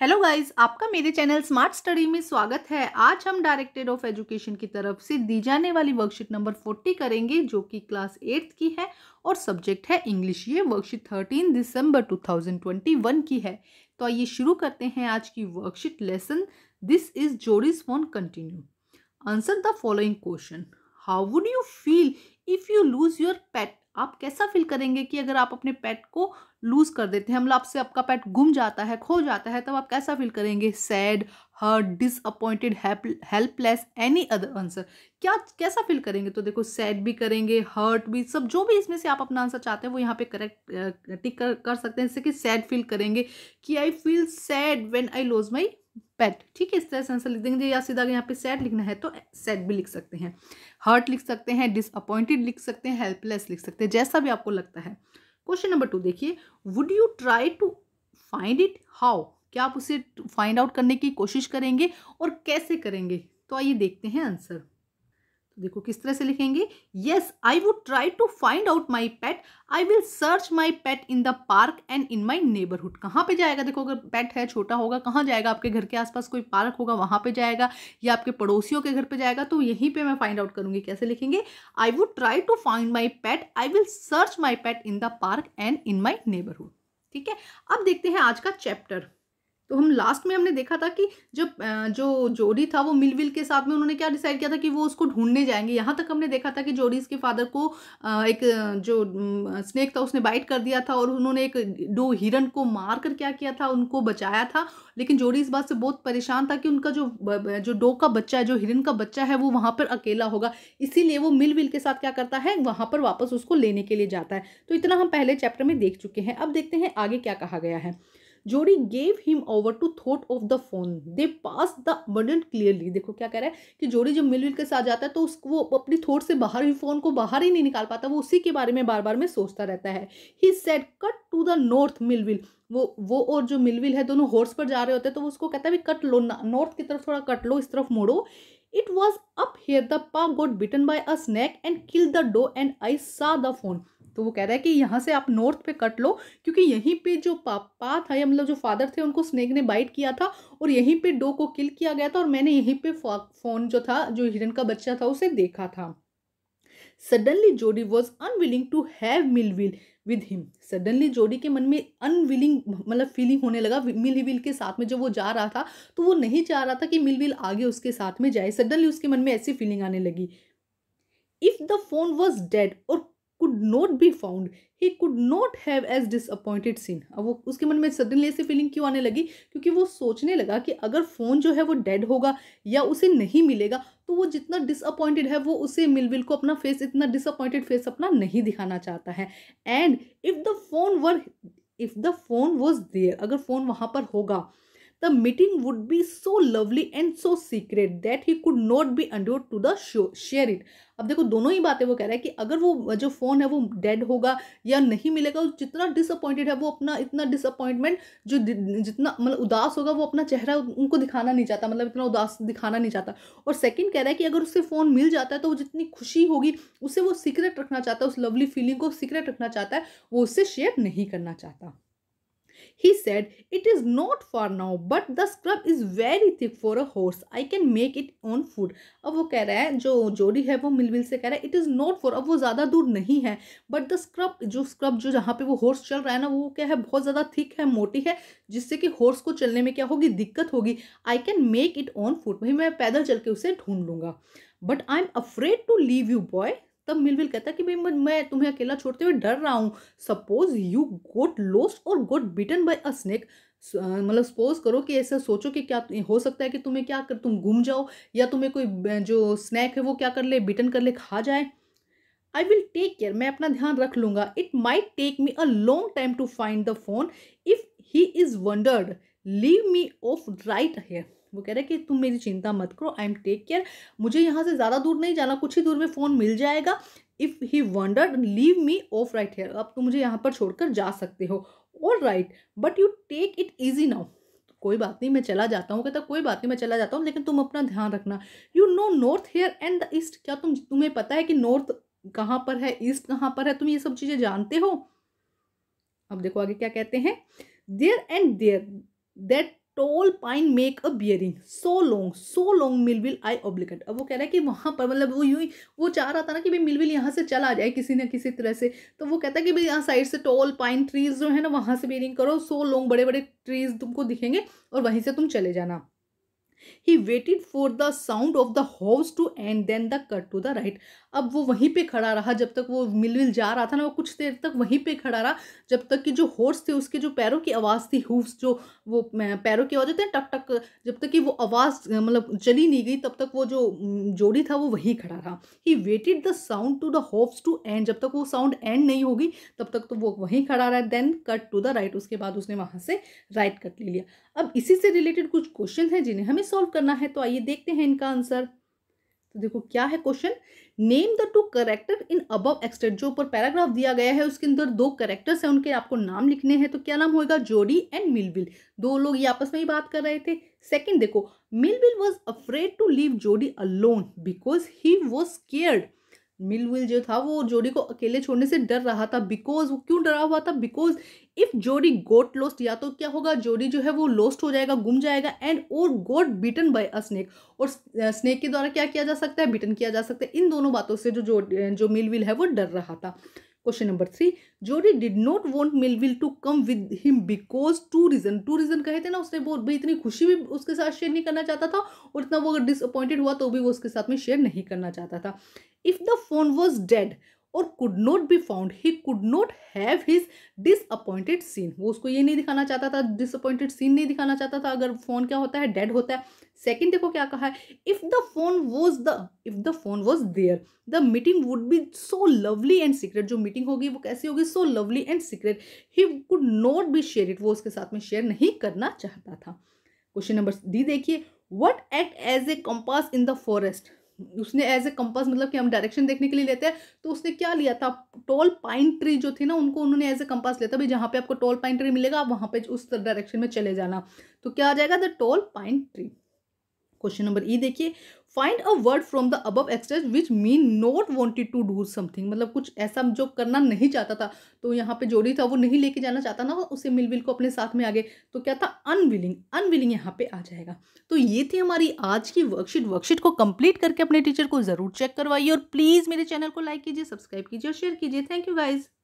Hello guys आपका मेरे channel smart study में स्वागत है आज हम डायरेक्टर ऑफ एजुकेशन की तरफ से दी जाने वाली वर्कशीट नंबर फोर्टी करेंगे जो कि क्लास एट्थ की है और सब्जेक्ट है इंग्लिश ये वर्कशीट थर्टीन दिसंबर 2021 की है तो आइए शुरू करते हैं आज की worksheet lesson this is Jody's fawn continue answer the following question how would you feel if you lose your pet आप कैसा फील करेंगे कि अगर आप अपने पेट को लूज़ कर देते हैं मतलब आपसे आपका पेट गुम जाता है खो जाता है तब आप कैसा फील करेंगे sad hurt disappointed helpless any other answer क्या कैसा फील करेंगे तो देखो सैड भी करेंगे हर्ट भी सब जो भी इसमें से आप अपना आंसर चाहते हैं वो यहाँ पे करेक्ट टिक कर, कर सकते हैं जैसे कि सैड फील करेंगे कि I feel sad when I lose my pet ठीक है इस तरह से आंसर लिख देंगे या सीधा यहाँ पे सैड लिखना है तो सैड भी लिख सकते हैं हर्ट लिख सकते हैं डिसअपॉइंटेड लिख सकते हैं हेल्पलेस लिख सकते हैं जैसा भी आपको लगता है क्वेश्चन नंबर टू देखिए would you try to find it how क्या आप उसे फाइंड आउट करने की कोशिश करेंगे और कैसे करेंगे तो आइए देखते हैं आंसर देखो किस तरह से लिखेंगे yes I would try to find out my pet I will search my pet in the park and in my neighbourhood कहाँ पे जाएगा देखो अगर पेट है छोटा होगा कहाँ जाएगा आपके घर के आसपास कोई पार्क होगा वहाँ पे जाएगा या आपके पड़ोसियों के घर पे जाएगा तो यहीं पे मैं फाइंड आउट करूँगी कैसे लिखेंगे I would try to find my pet I will search my pet in the park and in my neighbourhood ठीक है अब देखते हैं आज का चैप्टर तो हम लास्ट में हमने देखा था कि जब जो जोडी था वो मिलविल के साथ में उन्होंने क्या डिसाइड किया था कि वो उसको ढूंढने जाएंगे यहाँ तक हमने देखा था कि जोडी इसके फादर को एक जो स्नेक था उसने बाइट कर दिया था और उन्होंने एक दो हिरन को मार कर क्या किया था उनको बचाया था लेकिन जोडी इस बात से बहुत परेशान था कि उनका जो जो डो का बच्चा है जो हिरन का बच्चा है वो वहाँ पर अकेला होगा इसीलिए वो मिल विल के साथ क्या करता है वहाँ पर वापस उसको लेने के लिए जाता है तो इतना हम पहले चैप्टर में देख चुके हैं अब देखते हैं आगे क्या कहा गया है Jody gave him over to thought of the fawn they pass the abundant clearly देखो क्या कह रहा है कि जोड़ी जब मिलविल के साथ जाता है तो उसको वो अपनी थोट से बाहर ही फोन को बाहर ही नहीं निकाल पाता वो उसी के बारे में बार बार में सोचता रहता है he set cut to the north Millwheel वो वो और जो मिलविल है दोनों हॉर्स पर जा रहे होते हैं तो वो उसको कहता है कट लो नॉर्थ की तरफ थोड़ा कट लो इस तरफ मोड़ो it was up here the pa got bitten by a snake and kill the doe and I saw the phone तो वो कह रहा है कि यहाँ से आप नॉर्थ पे कट लो क्योंकि यहीं पे जो पापा था या मतलब जो फादर थे उनको स्नेक ने बाइट किया था और यहीं पे डो को किल किया गया था और मैंने यहीं पे फोन जो था जो हिरन का बच्चा था उसे देखा था suddenly Jody was unwilling to have Millwheel with him suddenly Jody के मन में अनविलिंग मतलब फीलिंग होने लगा मिल विल के साथ में जब वो जा रहा था तो वो नहीं चाह रहा था कि मिल विल आगे उसके साथ में जाए सडनली उसके मन में ऐसी फीलिंग आने लगी if the fawn was dead और could not be found he could not have as disappointed seen अब वो उसके मन में सडनली ऐसी फीलिंग क्यों आने लगी क्योंकि वो सोचने लगा कि अगर फ़ोन जो है वो डेड होगा या उसे नहीं मिलेगा तो वो जितना डिसअपॉइंटेड है वो उसे मिलविल को अपना फेस इतना डिसअपॉइंटेड फेस अपना नहीं दिखाना चाहता है and if the fawn were if the fawn was there अगर फ़ोन वहाँ पर होगा the meeting would be so lovely and so secret that he could not be endure to the show share it अब देखो दोनों ही बातें वो कह रहा है कि अगर वो जो फ़ोन है वो डेड होगा या नहीं मिलेगा जितना डिसअपॉइंटेड है वो अपना इतना डिसअपॉइंटमेंट जो जितना मतलब उदास होगा वो अपना चेहरा उनको दिखाना नहीं चाहता मतलब इतना उदास दिखाना नहीं चाहता और सेकेंड कह रहा है कि अगर उससे फ़ोन मिल जाता है तो वो जितनी खुशी होगी उसे वो सीक्रेट रखना चाहता है उस लवली फीलिंग को सीक्रेट रखना चाहता है वो उससे शेयर नहीं करना चाहता He said, It is not far now, but the scrub is very thick for a horse. I can make it on foot. अब वो कह रहा है जो जोडी है वो मिलविल से कह रहा है इट इज़ नॉट फॉर अब वो ज़्यादा दूर नहीं है बट द स्क्रब जो स्क्रब जो जहाँ पे वो हॉर्स चल रहा है ना वो क्या है बहुत ज़्यादा थिक है मोटी है जिससे कि हॉर्स को चलने में क्या होगी दिक्कत होगी I can make it on foot भाई मैं पैदल चल के उसे ढूंढ लूँगा but I am afraid to leave you boy तब मिलविल कहता है कि भाई मैं तुम्हें अकेला छोड़ते हुए डर रहा हूँ सपोज यू गोट लोस्ट और got bitten by a snake मतलब सपोज करो कि ऐसा सोचो कि क्या हो सकता है कि तुम्हें क्या कर तुम घूम जाओ या तुम्हें कोई जो स्नैक है वो क्या कर ले बिटन कर ले खा जाए आई विल टेक केयर मैं अपना ध्यान रख लूँगा it might take me a long time to find the fawn if he is wandered leave me off right here वो कह रहा है कि तुम मेरी चिंता मत करो आई एम टेक केयर मुझे यहाँ से ज़्यादा दूर नहीं जाना कुछ ही दूर में फ़ोन मिल जाएगा if he wander leave me off right here अब तुम मुझे यहाँ पर छोड़कर जा सकते हो all right but you take it easy now कोई बात नहीं मैं चला जाता हूँ कहता कोई बात नहीं मैं चला जाता हूँ लेकिन तुम अपना ध्यान रखना you know north here and the east क्या तुम तुम्हें पता है कि नॉर्थ कहाँ पर है ईस्ट कहाँ पर है तुम ये सब चीज़ें जानते हो अब देखो आगे क्या कहते हैं there and there that tall pine make a bearing so long so long Millwheel I obligate अब वो कह रहा है कि वहाँ पर मतलब वो यूँ वो चाह रहा था ना कि भाई मिलविल यहाँ से चला जाए किसी न किसी तरह से तो वो कहता है कि भाई यहाँ साइड से टोल पाइन ट्रीज जो है ना वहाँ से बियरिंग करो सो लॉन्ग बड़े बड़े ट्रीज तुमको दिखेंगे और वहीं से तुम चले जाना he waited for the sound of the house to end then the cut to the right अब वो वहीं पे खड़ा रहा जब तक वो मिल मिल जा रहा था ना वो कुछ देर तक वहीं पे खड़ा रहा जब तक कि जो हॉर्स थे उसके जो पैरों की आवाज़ थी हूफ्स जो वो पैरों की आवाज़ होते हैं टक टक जब तक कि वो आवाज़ मतलब चली नहीं गई तब तक वो जो जोड़ी था वो वहीं खड़ा रहा he waited the sound to the hooves to end जब तक वो साउंड एंड नहीं होगी तब तक तो वो वहीं खड़ा रहा then cut to the right उसके बाद उसने वहाँ से राइट कट ले लिया अब इसी से रिलेटेड कुछ क्वेश्चन हैं जिन्हें हमें सॉल्व करना है तो आइए देखते हैं इनका आंसर तो देखो क्या है question name the two character in above extract जो ऊपर पैराग्राफ दिया गया है उसके अंदर दो करेक्टर्स हैं उनके आपको नाम लिखने हैं तो क्या नाम होगा जोडी एंड मिलविल दो लोग ये आपस में ही बात कर रहे थे सेकंड देखो Millwheel was afraid to leave Jody alone because he was scared Millwheel जो था वो जोडी को अकेले छोड़ने से डर रहा था बिकॉज वो क्यों डरा हुआ था बिकॉज इफ़ जोडी गोट लॉस्ट या तो क्या होगा जोडी जो है वो लॉस्ट हो जाएगा गुम जाएगा एंड और got beaten by a snake और स्नेक के द्वारा क्या किया जा सकता है बीटन किया जा सकता है इन दोनों बातों से जो जो, जो मिलविल है वो डर रहा था question number three Jody did not want Millwheel to come with him because two reason two reason कहे थे ना उसने वो भी इतनी खुशी भी उसके साथ शेयर नहीं करना चाहता था और इतना वो अगर डिसअपॉइंटेड हुआ तो भी वो उसके साथ में शेयर नहीं करना चाहता था if the fawn was dead और could not be found he could not have his disappointed seen वो उसको ये नहीं दिखाना चाहता था डिसअपॉइंटेड सीन नहीं दिखाना चाहता था अगर फ़ोन क्या होता है डेड होता है सेकेंड देखो क्या कहा है if the fawn was the if the fawn was there the meeting would be so lovely and secret जो मीटिंग होगी वो कैसी होगी so lovely and secret he could not be share it वो उसके साथ में शेयर नहीं करना चाहता था क्वेश्चन नंबर डी देखिए what act as a compass in the forest उसने एज ए कंपास मतलब कि हम डायरेक्शन देखने के लिए लेते हैं तो उसने क्या लिया था टोल पाइन ट्री जो थी ना उनको उन्होंने एज ए कंपास लिया था भाई जहाँ पे आपको टोल पाइन ट्री मिलेगा आप वहाँ पे उस डायरेक्शन में चले जाना तो क्या आ जाएगा the tall pine tree question number E देखिए find a word from the अब extract which mean not wanted to do something मतलब कुछ ऐसा जो करना नहीं चाहता था तो यहाँ पे जोड़ी था वो नहीं लेके जाना चाहता ना उसे मिलविल को अपने साथ में आगे तो क्या था अनविलिंग अनविलिंग यहाँ पे आ जाएगा तो ये थी हमारी आज की वर्कशीट वर्कशीट को कंप्लीट करके अपने टीचर को ज़रूर चेक करवाइए और प्लीज़ मेरे चैनल को लाइक कीजिए सब्सक्राइब कीजिए और शेयर कीजिए थैंक यू गाइज़